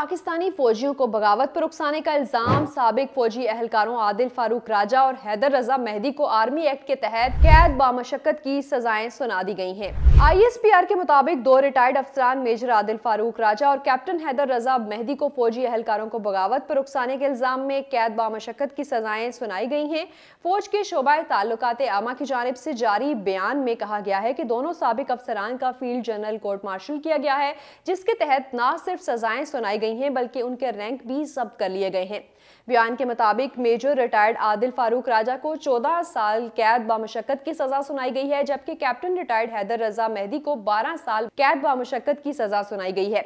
पाकिस्तानी फौजियों को बगावत पर उकसाने का इल्ज़ाम सबक फौजी एहलकारों आदिल फारूक राजा और हैदर रजा मेहदी को आर्मी एक्ट के तहत कैद बामशक्कत की सजाएं सुना दी गई हैं आई एस पी आर के मुताबिक दो रिटायर्ड अफसरान मेजर आदिल फारूक राजा और कैप्टन हैदर रजा मेहदी को फौजी एहलकारों को बगावत पर उकसाने के इल्ज़ाम में कैद बामशक्कत की सजाएं सुनाई गई हैं फौज के शोबा ताल्लुक आमा की जानब से जारी बयान में कहा गया है कि दोनों सबक अफसरान का फील्ड जनरल कोर्ट मार्शल किया गया है जिसके तहत ना सिर्फ सजाएं सुनाई गई गई हैं बल्कि उनके रैंक भी जब्त कर लिए गए हैं बयान के मुताबिक मेजर रिटायर्ड आदिल फारूक राजा को 14 साल कैद बामशक्कत की सजा सुनाई गई है जबकि कैप्टन रिटायर्ड हैदर रजा मेहदी को 12 साल कैद बामशक्कत की सजा सुनाई गई है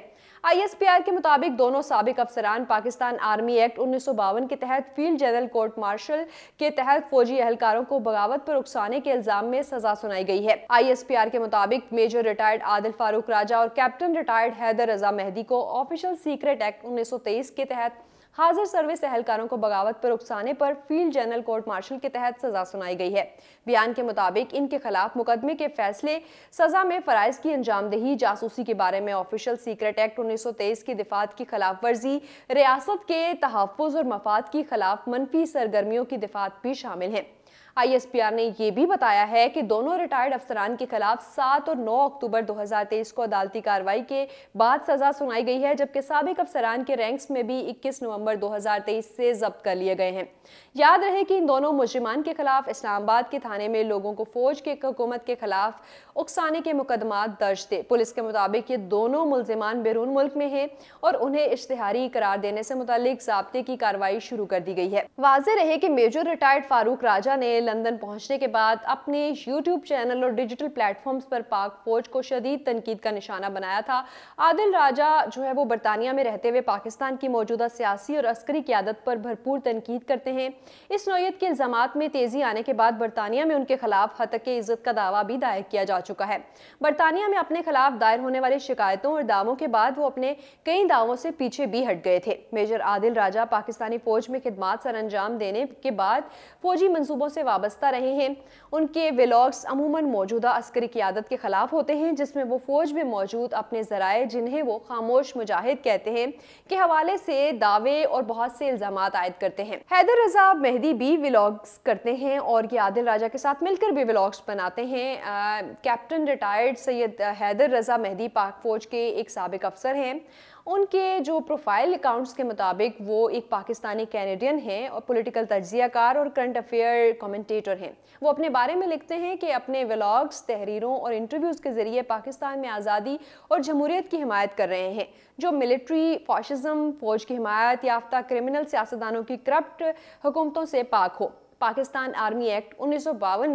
आईएसपीआर के मुताबिक दोनों सबक अफसरान पाकिस्तान आर्मी एक्ट उन्नीस के तहत फील्ड जनरल कोर्ट मार्शल के तहत फौजी एहलकारों को बगावत पर उकसाने के इल्जाम में सजा सुनाई गई है आईएसपीआर के मुताबिक मेजर रिटायर्ड आदिल फारूक राजा और कैप्टन रिटायर्ड हैदर रजा मेहदी को ऑफिशियल सीक्रेट एक्ट उन्नीस के तहत हाजिर सर्विस एहलकारों को बगावत पर उकसाने पर फील्ड जनरल कोर्ट मार्शल के तहत सजा सुनाई गई है बयान के मुताबिक इनके खिलाफ मुकदमे के फैसले सजा में फरज की अंजामदही जासूसी के बारे में ऑफिशियल सीक्रेट एक्ट उन्नीस की दिफात की खिलाफ वर्जी रियासत के तहफ़ और मफाद की खिलाफ मनफी सरगर्मियों की दिफात भी शामिल हैं आईएसपीआर ने यह भी बताया है कि दोनों रिटायर्ड अफसरान के खिलाफ सात और नौ अक्टूबर 2023 को अदालती कार्रवाई के बाद सजा सुनाई गई है जबकि सबक अफसरान के रैंक्स में भी 21 नवंबर 2023 से जब्त कर लिए गए हैं याद रहे कि इन दोनों मुजरिमान के खिलाफ इस्लामाबाद के थाने में लोगों को फौज के हुकूमत के खिलाफ उकसाने के मुकदमा दर्ज थे पुलिस के मुताबिक ये दोनों मुलजमान बैरून मुल्क में हैं और उन्हें इश्तहारी करार देने से मुतल जबते की कार्रवाई शुरू कर दी गई है वाज रहे की मेजर रिटायर्ड फारूक राजा ने ने लंदन पहुंचने के बाद अपने यूट्यूब चैनल और डिजिटल प्लेटफॉर्म्स पर पाक फौज को शदीद तनकीद का निशाना बनाया था आदिल राजा जो है वो बरतानिया में रहते हुए पाकिस्तान की मौजूदा सियासी और अस्करी क्यादत पर भरपूर तनकीद करते हैं इस नोयत के इल्ज़ाम में तेज़ी आने के बाद बरतानिया में उनके खिलाफ हतक इज़्ज़त का दावा भी दायर किया जा चुका है बरतानिया में अपने खिलाफ दायर होने वाली शिकायतों और दावों के बाद वो अपने कई दावों से पीछे भी हट गए थे मेजर आदिल राजा पाकिस्तानी फौज में खिदमत सर अंजाम देने के बाद फौजी मनसूबों से वाबस्ता रहे हैं उनके विलॉग्स अमूमन मौजूदा अस्करी की आदत के खिलाफ होते हैं जिसमें वो फौज में मौजूद अपने जराए जिन्हें वो खामोश मुजाहिद कहते हैं के हवाले से दावे और बहुत से इल्जाम आयद करते हैं हैदर रजा मेहदी भी विलॉग्स करते हैं और ये आदिल राजा के साथ मिलकर भी विलॉग्स बनाते हैं कैप्टन रिटायर्ड सैयद हैदर रजा मेहदी पाक फौज के एक सबक अफसर हैं उनके जो प्रोफाइल अकाउंट्स के मुताबिक वो एक पाकिस्तानी कैनेडियन हैं और पॉलिटिकल तजियाकार और करंट अफेयर फेवरेट कमेंटेटर हैं वो अपने बारे में लिखते हैं कि अपने व्लॉग्स तहरीरों और इंटरव्यूज़ के ज़रिए पाकिस्तान में आज़ादी और जमहूरीत की हिमायत कर रहे हैं जो मिलिट्री फॉशिज्म फ़ौज की हिमायत याफ्ता क्रिमिनल सियासतदानों की करप्ट हुकूमतों से पाक हो पाकिस्तान आर्मी एक्ट उन्नीस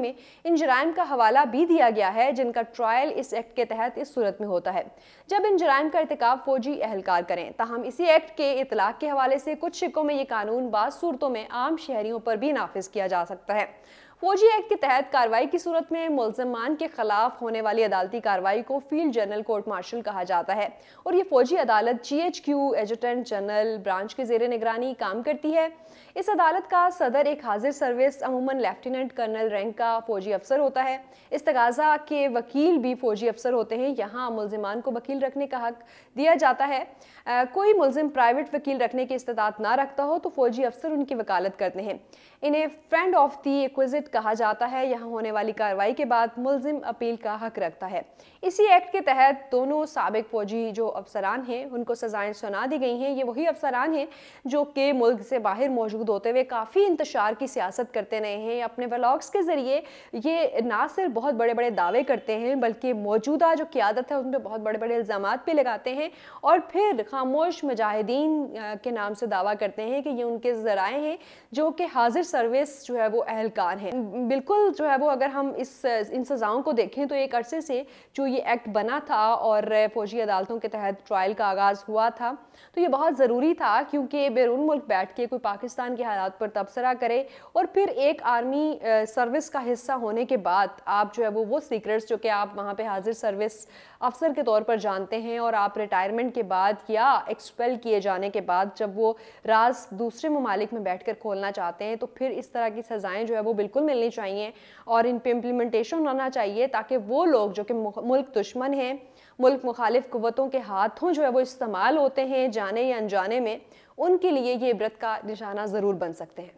में इन जराइम का हवाला भी दिया गया है जिनका ट्रायल इस एक्ट के तहत इस सूरत में होता है जब इन जराइम का irtikab फौजी अहलकार करें तहम इसी एक्ट के इतलाक के हवाले से कुछ शिकों में ये कानून बाद सूरतों में आम शहरियों पर भी नाफिज किया जा सकता है फौजी एक्ट के तहत कार्रवाई की सूरत में मुलजमान के खिलाफ होने वाली अदालती कार्रवाई को फील्ड जनरल कोर्ट मार्शल कहा जाता है और ये फौजी अदालत G H Q adjutant general branch के जेर निगरानी काम करती है इस अदालत का सदर एक हाजिर सर्विस अमूमन लेफ्टिनेंट कर्नल रैंक का फौजी अफसर होता है इस तकाजा के वकील भी फौजी अफसर होते हैं यहाँ मुलजमान को वकील रखने का हक दिया जाता है आ, कोई मुलजिम प्राइवेट वकील रखने की इस्तात ना रखता हो तो फौजी अफसर उनकी वकालत करते हैं इन्हें फ्रेंड ऑफ दी एक्विजिट कहा जाता है यहाँ होने वाली कार्रवाई के बाद मुलजिम अपील का हक रखता है इसी एक्ट के तहत दोनों सबक फौजी जो अफसरान हैं उनको सजाएं सुना दी गई हैं ये वही अफसरान हैं जो कि मुल्क से बाहर मौजूद होते हुए काफ़ी इंतशार की सियासत करते रहे हैं अपने व्लाग्स के ज़रिए ये ना सिर्फ बहुत बड़े बड़े दावे करते हैं बल्कि मौजूदा जो क्यादत है उन पर बहुत बड़े बड़े इल्ज़ाम भी लगाते हैं और फिर खामोश मुजाहिदीन के नाम से दावा करते हैं कि ये उनके ज़राए हैं जो कि हाजिर सर्विस जो है वो अहलकार हैं बिल्कुल जो है वो अगर हम इस इन सज़ाओं को देखें तो एक अरसे से जो ये एक्ट बना था और फ़ौजी अदालतों के तहत ट्रायल का आगाज़ हुआ था तो ये बहुत ज़रूरी था क्योंकि बैरून मुल्क बैठ के कोई पाकिस्तान के हालात पर तबसरा करे और फिर एक आर्मी सर्विस का हिस्सा होने के बाद आप जो है वो वो सीक्रेट्स जो कि आप वहाँ पर हाजिर सर्विस अफसर के तौर पर जानते हैं और आप रिटायरमेंट के बाद या एक्सपेल किए जाने के बाद जब वो राज दूसरे ममालिक में बैठ कर खोलना चाहते हैं तो फिर इस तरह की सज़ाएँ जो है वो बिल्कुल मिलनी चाहिए और इन पर इम्प्लीमेंटेशन होना चाहिए ताकि वो लोग जो कि मुल्क दुश्मन हैं मुल्क मुखालिफ कुतों के हाथों जो है वो इस्तेमाल होते हैं जाने या अनजाने में उनके लिए ये इबरत का निशाना ज़रूर बन सकते हैं